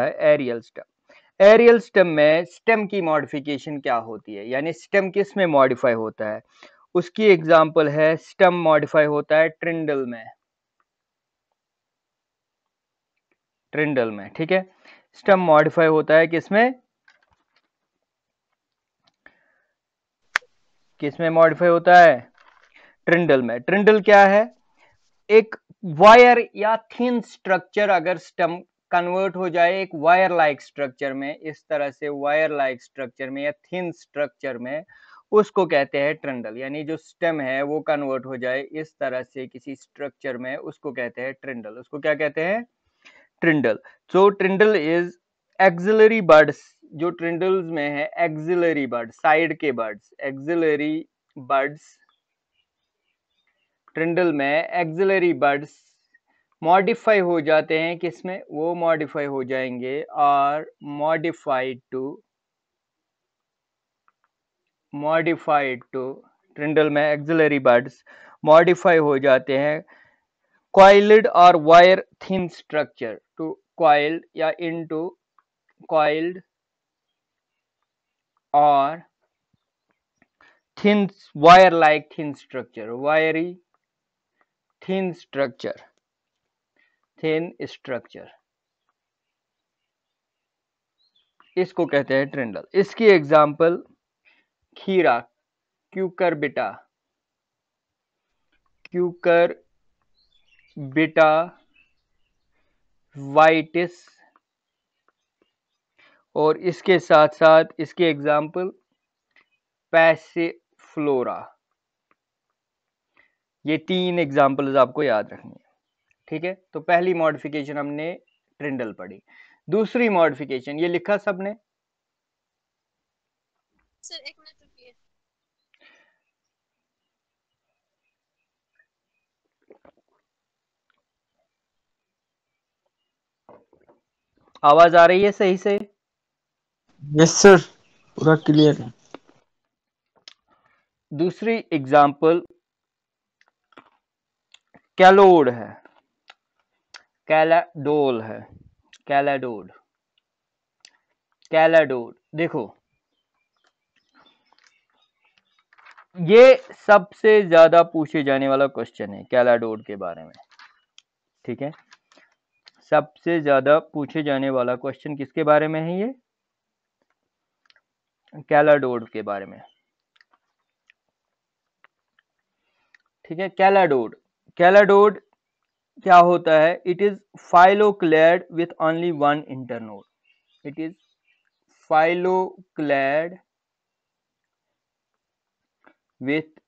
है aerial stem aerial stem में stem की मॉडिफिकेशन क्या होती है यानी स्टेम किस में मॉडिफाई होता है उसकी एग्जाम्पल है स्टेम मॉडिफाई होता है ट्रिंडल में ट्रिंडल में ठीक है स्टेम मॉडिफाई होता है किसमें किसमें मॉडिफाई होता है ट्रिंडल में ट्रिंडल क्या है एक वायर या थिन स्ट्रक्चर अगर स्टम कन्वर्ट हो जाए एक वायर लाइक स्ट्रक्चर में इस तरह से वायर लाइक स्ट्रक्चर में या थिन स्ट्रक्चर में उसको कहते हैं ट्रेंडल यानी जो स्टेम है वो कन्वर्ट हो जाए इस तरह से किसी स्ट्रक्चर में उसको कहते हैं ट्रेंडल उसको क्या कहते हैं tendril so tendril is axillary buds जो ट्रिंडल्स में है एक्सिलरी बर्ड साइड के बर्ड्स एक्सिलरी बर्ड्स ट्रिंडल में एक्सिलरी बर्ड्स मॉडिफाई हो जाते हैं किसमें वो मॉडिफाई हो जाएंगे are modified to modified to tendril में एक्सिलरी बर्ड्स मॉडिफाई हो जाते हैं क्वाइल्ड और wire thin structure to coiled या इन टू क्वाइल्ड और thin wire like thin structure wiry thin structure thin structure इसको कहते हैं ट्रेंडल इसकी एग्जाम्पल खीरा क्यूकर बिटा क्यूकर बिटा वाइटिस और इसके साथ साथ इसकी एग्जाम्पल पैसे फ्लोरा ये तीन एग्जाम्पल्स आपको याद रखनी है ठीक है तो पहली मॉडिफिकेशन हमने ट्रिंडल पढ़ी दूसरी मॉडिफिकेशन ये लिखा सबने आवाज आ रही है सही से यस सर पूरा क्लियर है दूसरी एग्जांपल कैलोड है कैलाडोल है कैलाडोड कैलाडोड देखो ये सबसे ज्यादा पूछे जाने वाला क्वेश्चन है कैलाडोड के बारे में ठीक है सबसे ज्यादा पूछे जाने वाला क्वेश्चन किसके बारे में है ये कैलाडोड के बारे में ठीक है कैलाडोड कैलाडोड क्या होता है it is phylloclade with only one internode it is phylloclade with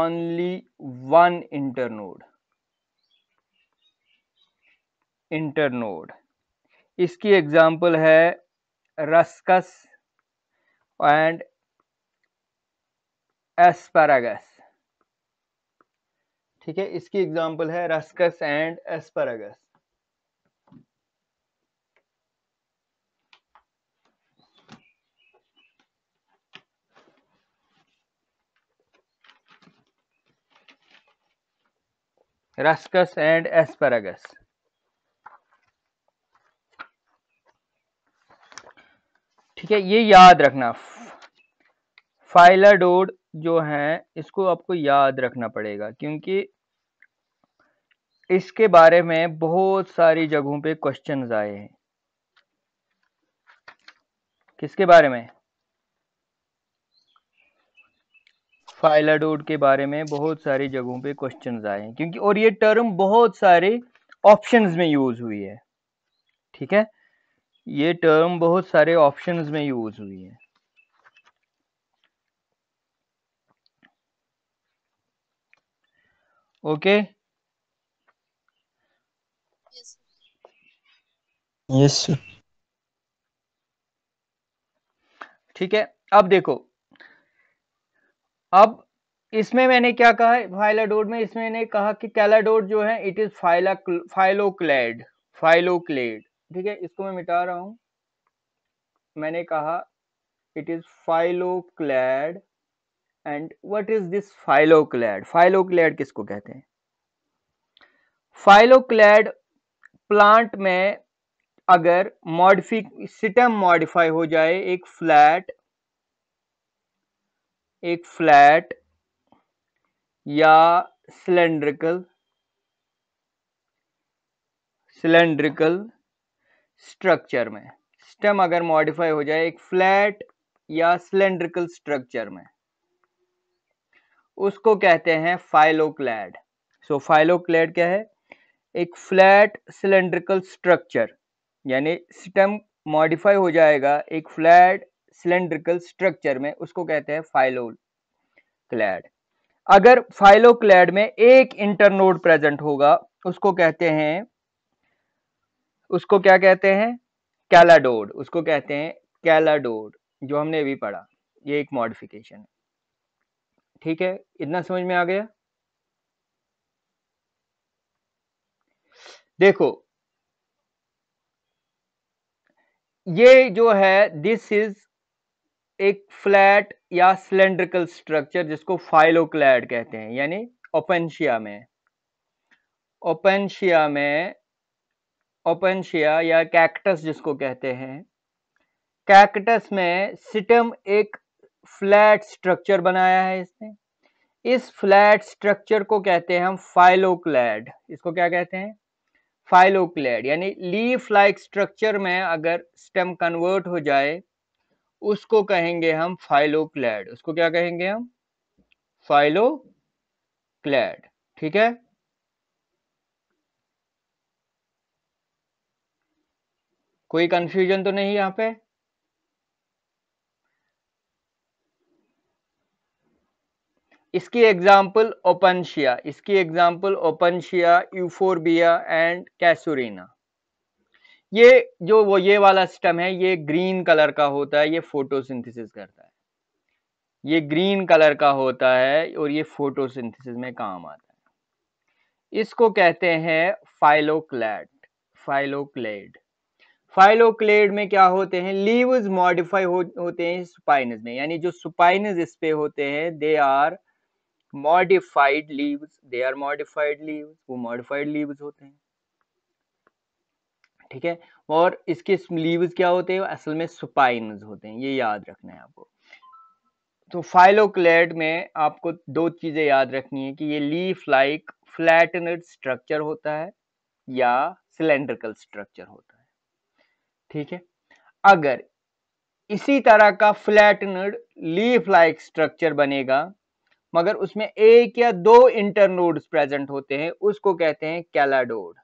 only one internode internode इसकी एग्जाम्पल है रस्कस एंड एस्पैरागस ठीक है इसकी एग्जांपल है ruscus and asparagus ruscus and asparagus ठीक है ये याद रखना फाइलाडोड जो है इसको आपको याद रखना पड़ेगा क्योंकि इसके बारे में बहुत सारी जगहों पे क्वेश्चन आए हैं किसके बारे में फाइलाडोड के बारे में बहुत सारी जगहों पे क्वेश्चन आए हैं क्योंकि और ये टर्म बहुत सारे ऑप्शंस में यूज हुई है ठीक है ये टर्म बहुत सारे ऑप्शंस में यूज हुई है ओके okay? यस ठीक है अब देखो अब इसमें मैंने क्या कहा है फाइलाडोड में इसमें मैंने कहा कि कैलाडोड जो है it is phylla phylloclade phylloclade ठीक है इसको मैं मिटा रहा हूं मैंने कहा it is phylloclade and what is this phylloclade phylloclade किसको कहते हैं फाइलोक्लैड प्लांट में अगर मॉडिफिक सिटम मॉडिफाई हो जाए एक फ्लैट एक फ्लैट या सिलेंड्रिकल सिलेंड्रिकल स्ट्रक्चर में स्टेम अगर मॉडिफाई हो जाए एक फ्लैट या सिलेंड्रिकल स्ट्रक्चर में उसको कहते हैं फाइलोक्लैड सो so, फाइलोक्लैड क्या है एक फ्लैट सिलेंड्रिकल स्ट्रक्चर यानी स्टेम मॉडिफाई हो जाएगा एक फ्लैट सिलेंड्रिकल स्ट्रक्चर में उसको कहते हैं फाइलो क्लैड अगर फाइलो क्लैड में एक इंटरनोड प्रेजेंट होगा उसको कहते हैं उसको क्या कहते हैं कैलाडोड उसको कहते हैं कैलाडोड जो हमने भी पढ़ा ये एक मॉडिफिकेशन है ठीक है इतना समझ में आ गया देखो ये जो है दिस इज एक फ्लैट या सिलेंड्रिकल स्ट्रक्चर जिसको फाइलोक्लैड कहते हैं यानी ओपेंशिया में ओपेंशिया में ओपेंशिया या कैक्टस जिसको कहते हैं कैक्टस में सिटम एक फ्लैट स्ट्रक्चर बनाया है इसने इस फ्लैट स्ट्रक्चर को कहते हैं हम फाइलोक्लैड इसको क्या कहते हैं फाइलोक्लेड यानी लीफ लाइक स्ट्रक्चर में अगर स्टेम कन्वर्ट हो जाए उसको कहेंगे हम फाइलोक्लेड उसको क्या कहेंगे हम फाइलोक्लेड ठीक है कोई कंफ्यूजन तो नहीं यहां पे इसकी एग्जाम्पल ओपनशिया इसकी example opuntia euphorbia and casuarina ये जो वो ये वाला सिस्टम है ये ग्रीन कलर का होता है ये फोटोसिंथेसिस करता है ये ग्रीन कलर का होता है और ये फोटोसिंथेसिस में काम आता है इसको कहते हैं फाइलोक्लैट फाइलोक्लेड फाइलोक्लेड में क्या होते हैं लीव्स मॉडिफाई हो, होते हैं स्पाइनस में यानी जो स्पाइनस इस पे होते हैं they are modified leaves they are modified leaves वो मॉडिफाइड लीव्स होते हैं ठीक है और इसके लीव्स क्या होते हैं असल में सुपाइन होते हैं ये याद रखना है आपको तो फाइलोक्लेट में आपको दो चीज़ें याद रखनी है कि ये लीफ लाइक फ्लैटनड स्ट्रक्चर होता है या सिलेंड्रिकल स्ट्रक्चर होता है ठीक है अगर इसी तरह का फ्लैटनड लीफ लाइक स्ट्रक्चर बनेगा मगर उसमें एक या दो इंटरनोड्स प्रेजेंट होते हैं उसको कहते हैं कैलाडोड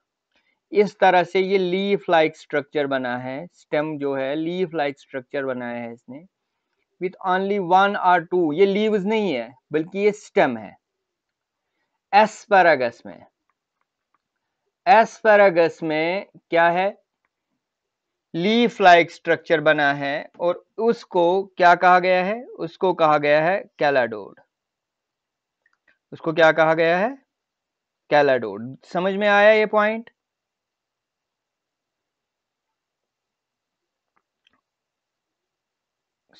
इस तरह से ये लीफ लाइक स्ट्रक्चर बना है स्टेम जो है लीफ लाइक स्ट्रक्चर बनाया है इसने with only one or two ये लीव्स नहीं है बल्कि ये स्टेम है एस्पेरागस में एस्पेरागस में क्या है लीफ लाइक स्ट्रक्चर बना है और उसको क्या कहा गया है उसको कहा गया है कैलाडोड उसको क्या कहा गया है कैलाडोर समझ में आया ये पॉइंट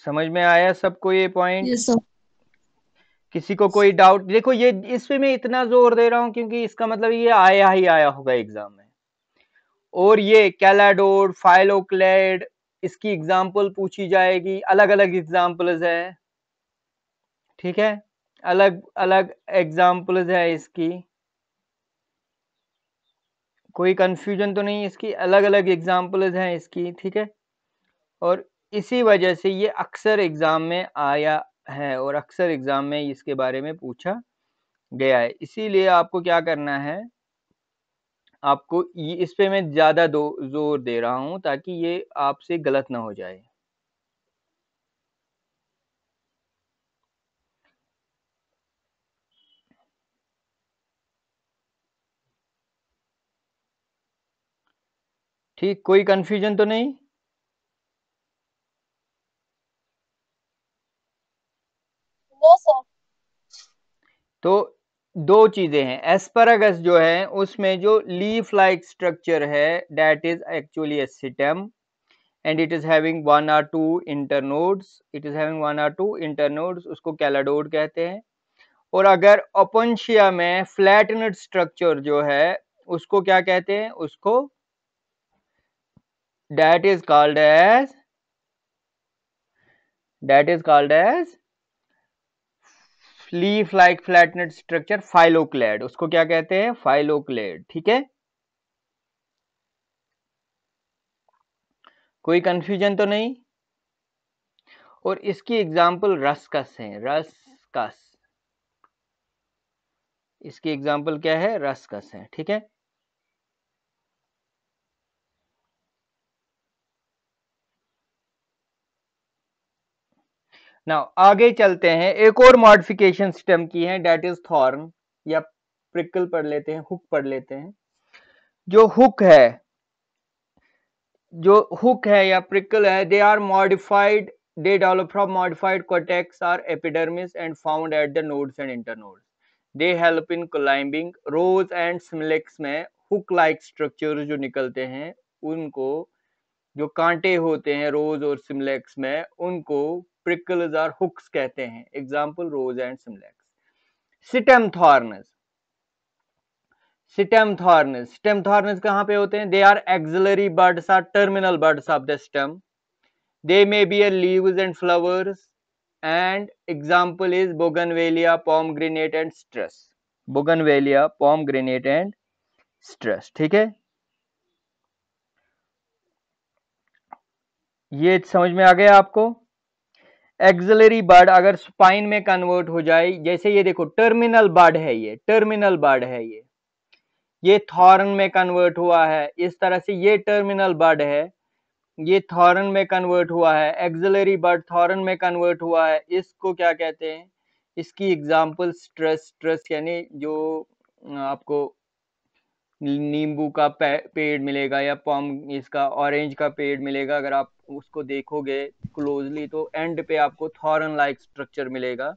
समझ में आया सबको ये पॉइंट yes, किसी को कोई डाउट देखो ये इस पे मैं इतना जोर दे रहा हूं क्योंकि इसका मतलब ये आया ही आया होगा एग्जाम में और ये कैलाडोर फाइलोक्लेड इसकी एग्जाम्पल पूछी जाएगी अलग अलग एग्जाम्पल है ठीक है अलग अलग एग्जाम्पल्स है इसकी कोई कन्फ्यूजन तो नहीं इसकी अलग अलग एग्जाम्पल्स हैं इसकी ठीक है और इसी वजह से ये अक्सर एग्ज़ाम में आया है और अक्सर एग्ज़ाम में इसके बारे में पूछा गया है इसीलिए आपको क्या करना है आपको इस पे मैं ज़्यादा जोर दे रहा हूँ ताकि ये आपसे गलत ना हो जाए ठीक कोई कंफ्यूजन तो नहीं नो तो दो चीजें हैं एस्परागस जो है उसमें जो लीफ लाइक स्ट्रक्चर है डेट इज एक्चुअली एसिटम and it is having one or two internodes it is having one or two internodes उसको कैलाडोड कहते हैं और अगर ओपनशिया में फ्लैटनड स्ट्रक्चर जो है उसको क्या कहते हैं उसको that is called as that is called as leaf like flattened structure phylloclade उसको क्या कहते हैं फाइलोक्लेड ठीक है कोई कंफ्यूजन तो नहीं और इसकी एग्जाम्पल रसकस है रसकस इसकी एग्जाम्पल क्या है रसकस है ठीक है ना आगे चलते हैं एक और मॉडिफिकेशन सिस्टम की है डेट इज थॉर्न या प्रिकल पढ़ लेते हैं हुक पढ़ लेते हैं जो हुक है जो हुक है या प्रिकल है they are modified they develop from modified cortex or epidermis and found at the nodes and inter internodes. They help in climbing rose and smilax में हुक लाइक स्ट्रक्चर जो निकलते हैं उनको जो कांटे होते हैं रोज और सिमलेक्स में उनको प्रिकल्स आर हुक्स कहते हैं example rose and smilax stem thorns stem thorns stem thorns कहाँ पे होते हैं they are axillary buds or terminal buds of the stem they may be a leaves and flowers and example is bougainvillea pomegranate and citrus bougainvillea pomegranate and citrus ठीक है ये समझ में आ गया आपको एक्जलरी बर्ड अगर spine में कन्वर्ट हो जाए जैसे ये देखो टर्मिनल बर्ड है ये टर्मिनल बर्ड है ये ये थॉर्न में कन्वर्ट हुआ है इस तरह से ये टर्मिनल बर्ड है ये थॉर्न में कन्वर्ट हुआ है एक्जलरी बर्ड थॉर्न में कन्वर्ट हुआ है इसको क्या कहते हैं इसकी एग्जाम्पल स्ट्रेस स्ट्रेस यानी जो आपको नींबू का पेड़ मिलेगा या पम इसका ऑरेंज का पेड़ मिलेगा अगर आप उसको देखोगे क्लोजली तो एंड पे आपको थॉरन लाइक स्ट्रक्चर मिलेगा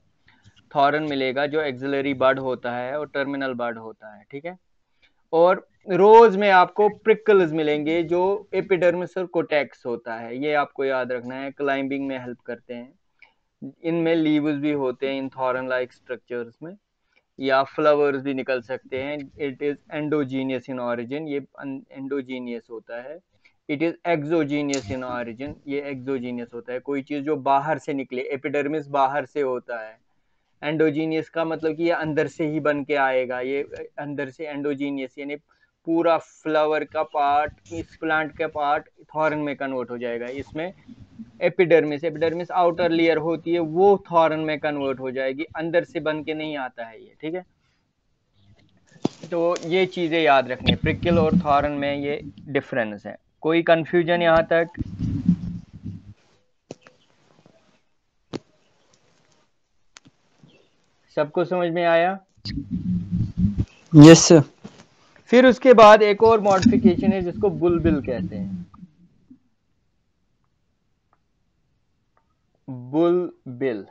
थॉरन मिलेगा जो एक्सिलरी बर्ड होता है और टर्मिनल बर्ड होता है ठीक है और रोज में आपको प्रिकल्स मिलेंगे जो एपिडर्मिस और कोटेक्स होता है ये आपको याद रखना है क्लाइंबिंग में हेल्प करते हैं इनमें लीव्स भी होते हैं इन थॉरन लाइक स्ट्रक्चर्स में या फ्लावर्स भी निकल सकते हैं it is endogenous in origin ये एंडोजीनियस अं, होता है it is exogenous in origin ये एक्सोजीनियस होता है कोई चीज जो बाहर से निकले एपिडर्मिस बाहर से होता है एंडोजीनियस का मतलब कि ये अंदर से ही बन के आएगा ये अंदर से एंडोजीनियस यानी पूरा फ्लावर का पार्ट इस प्लांट का पार्ट थॉर्न में कन्वर्ट हो जाएगा इसमें एपिडर्मिस एपिडर्मिस आउटर लेयर होती है वो थॉर्न में कन्वर्ट हो जाएगी अंदर से बन के नहीं आता है ये ठीक है तो ये चीज़ें याद रखनी है और थॉर्न में ये डिफरेंस है कोई कंफ्यूजन यहां तक सबको समझ में आया यस yes, फिर उसके बाद एक और मॉडिफिकेशन है जिसको बुलबिल कहते हैं बुलबिल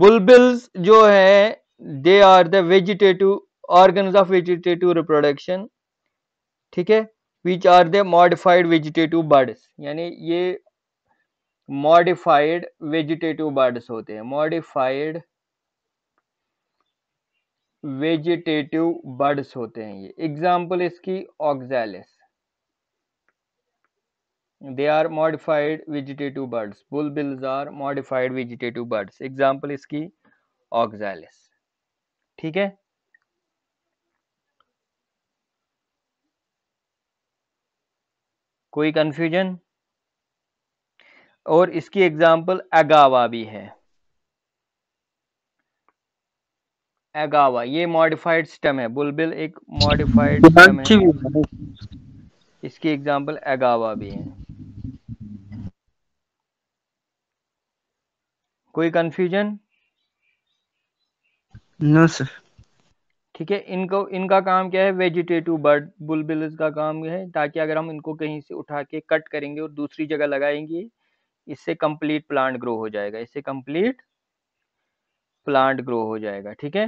बुलबिल्स जो है they are the vegetative organ of vegetative reproduction ठीक है which are the modified vegetative buds यानी ये मॉडिफाइड वेजिटेटिव बर्ड्स होते हैं मॉडिफाइड वेजिटेटिव बर्ड्स होते हैं ये एग्जाम्पल इसकी oxalis they are modified vegetative birds bulbils are modified vegetative birds example इसकी oxalis theek hai कोई कंफ्यूजन और इसकी एग्जाम्पल एगावा भी है एगावा ये मॉडिफाइड स्टेम है बुलबिल एक मॉडिफाइड स्टेम है इसकी एग्जाम्पल एगावा भी है कोई कंफ्यूजन नो सर ठीक है इनको इनका काम क्या है वेजिटेटिव बर्ड बुलबिल का काम है ताकि अगर हम इनको कहीं से उठा के कट करेंगे और दूसरी जगह लगाएंगे इससे कंप्लीट प्लांट ग्रो हो जाएगा इससे कंप्लीट प्लांट ग्रो हो जाएगा ठीक है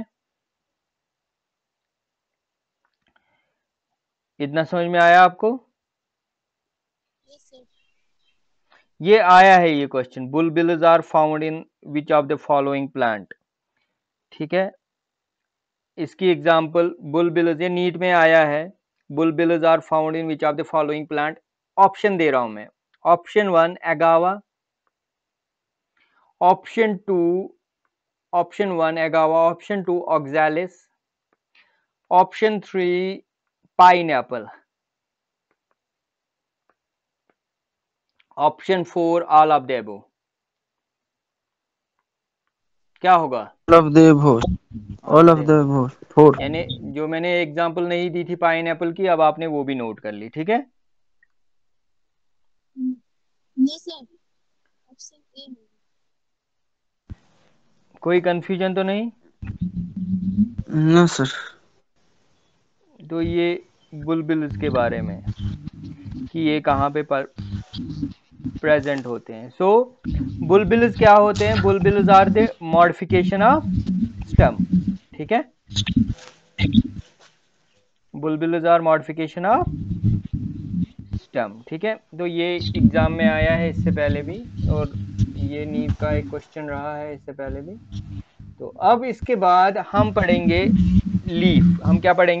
इतना समझ में आया आपको ये आया है ये question bulbils are found in which of the following plant ठीक है इसकी एग्जाम्पल बुलबिलज ये नीट में आया है bulbils are found in which of the following plant option दे रहा हूं मैं option one agave option two option one agave option two oxalis option three pine option four all of the above क्या होगा all of the all of the यानी जो मैंने example नहीं दी थी पाइन एपल की अब आपने वो भी नोट कर ली ठीक है कोई कंफ्यूजन तो नहीं नो सर तो ये बुलबिल्स के बारे में कि ये कहाँ पे प्रेजेंट होते हैं सो so, बुलबिल्स क्या होते हैं bulbils are the modification of stem ठीक है bulbils are modification of stem ठीक है तो ये एग्जाम में आया है इससे पहले भी और ये नीव का एक क्वेश्चन रहा है इससे पहले भी तो अब इसके बाद हम पढ़ेंगे लीफ हम क्या पढ़ेंगे